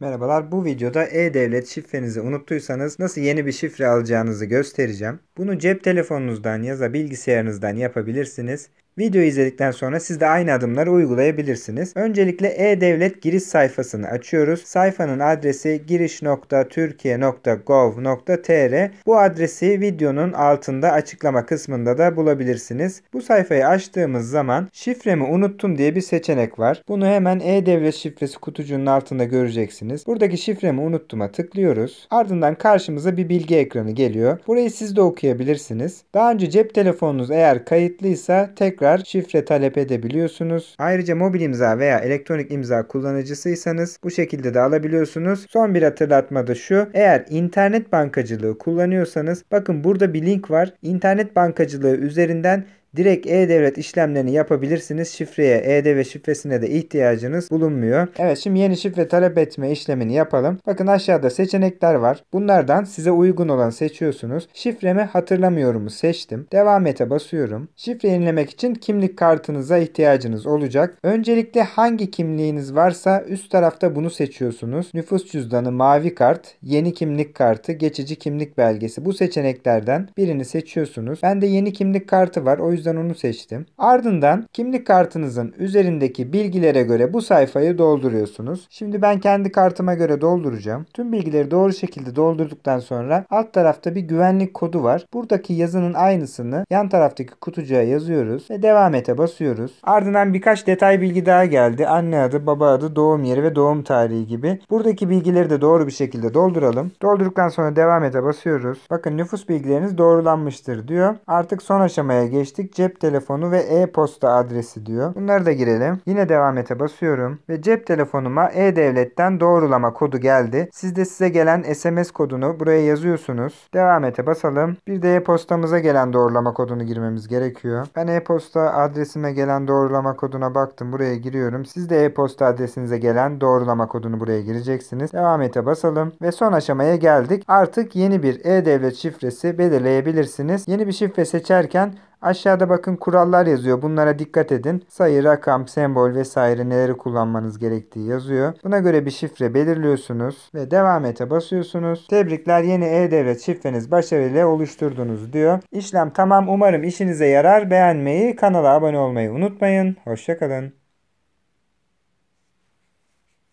Merhabalar bu videoda e-devlet şifrenizi unuttuysanız nasıl yeni bir şifre alacağınızı göstereceğim. Bunu cep telefonunuzdan ya da bilgisayarınızdan yapabilirsiniz. Videoyu izledikten sonra siz de aynı adımları uygulayabilirsiniz. Öncelikle e-devlet giriş sayfasını açıyoruz. Sayfanın adresi giriş.türkiye.gov.tr. Bu adresi videonun altında açıklama kısmında da bulabilirsiniz. Bu sayfayı açtığımız zaman şifremi unuttum diye bir seçenek var. Bunu hemen e-devlet şifresi kutucuğunun altında göreceksiniz. Buradaki şifremi unuttum'a tıklıyoruz. Ardından karşımıza bir bilgi ekranı geliyor. Burayı siz de okuyabilirsiniz. Daha önce cep telefonunuz eğer kayıtlıysa tekrar kadar şifre talep edebiliyorsunuz. Ayrıca mobil imza veya elektronik imza kullanıcısıysanız bu şekilde de alabiliyorsunuz. Son bir hatırlatma da şu. Eğer internet bankacılığı kullanıyorsanız bakın burada bir link var. İnternet bankacılığı üzerinden Direkt e-devlet işlemlerini yapabilirsiniz. Şifreye, e-devlet şifresine de ihtiyacınız bulunmuyor. Evet şimdi yeni şifre talep etme işlemini yapalım. Bakın aşağıda seçenekler var. Bunlardan size uygun olan seçiyorsunuz. Şifremi hatırlamıyorumu seçtim. Devam ete basıyorum. Şifre yenilemek için kimlik kartınıza ihtiyacınız olacak. Öncelikle hangi kimliğiniz varsa üst tarafta bunu seçiyorsunuz. Nüfus cüzdanı, mavi kart, yeni kimlik kartı, geçici kimlik belgesi. Bu seçeneklerden birini seçiyorsunuz. Bende yeni kimlik kartı var. O yüzden yüzden onu seçtim. Ardından kimlik kartınızın üzerindeki bilgilere göre bu sayfayı dolduruyorsunuz. Şimdi ben kendi kartıma göre dolduracağım. Tüm bilgileri doğru şekilde doldurduktan sonra alt tarafta bir güvenlik kodu var. Buradaki yazının aynısını yan taraftaki kutucuğa yazıyoruz ve devam ete basıyoruz. Ardından birkaç detay bilgi daha geldi. Anne adı, baba adı, doğum yeri ve doğum tarihi gibi. Buradaki bilgileri de doğru bir şekilde dolduralım. Doldurduktan sonra devam ete basıyoruz. Bakın nüfus bilgileriniz doğrulanmıştır diyor. Artık son aşamaya geçtik cep telefonu ve e-posta adresi diyor. Bunları da girelim. Yine devam ete basıyorum ve cep telefonuma e-devletten doğrulama kodu geldi. Siz de size gelen SMS kodunu buraya yazıyorsunuz. Devam ete basalım. Bir de e-postamıza gelen doğrulama kodunu girmemiz gerekiyor. Ben e-posta adresime gelen doğrulama koduna baktım. Buraya giriyorum. Siz de e-posta adresinize gelen doğrulama kodunu buraya gireceksiniz. Devam ete basalım ve son aşamaya geldik. Artık yeni bir e-devlet şifresi belirleyebilirsiniz. Yeni bir şifre seçerken Aşağıda bakın kurallar yazıyor. Bunlara dikkat edin. Sayı, rakam, sembol vesaire neleri kullanmanız gerektiği yazıyor. Buna göre bir şifre belirliyorsunuz ve devam ete basıyorsunuz. Tebrikler yeni e-devlet şifreniz başarıyla oluşturdunuz diyor. İşlem tamam umarım işinize yarar. Beğenmeyi, kanala abone olmayı unutmayın. Hoşçakalın.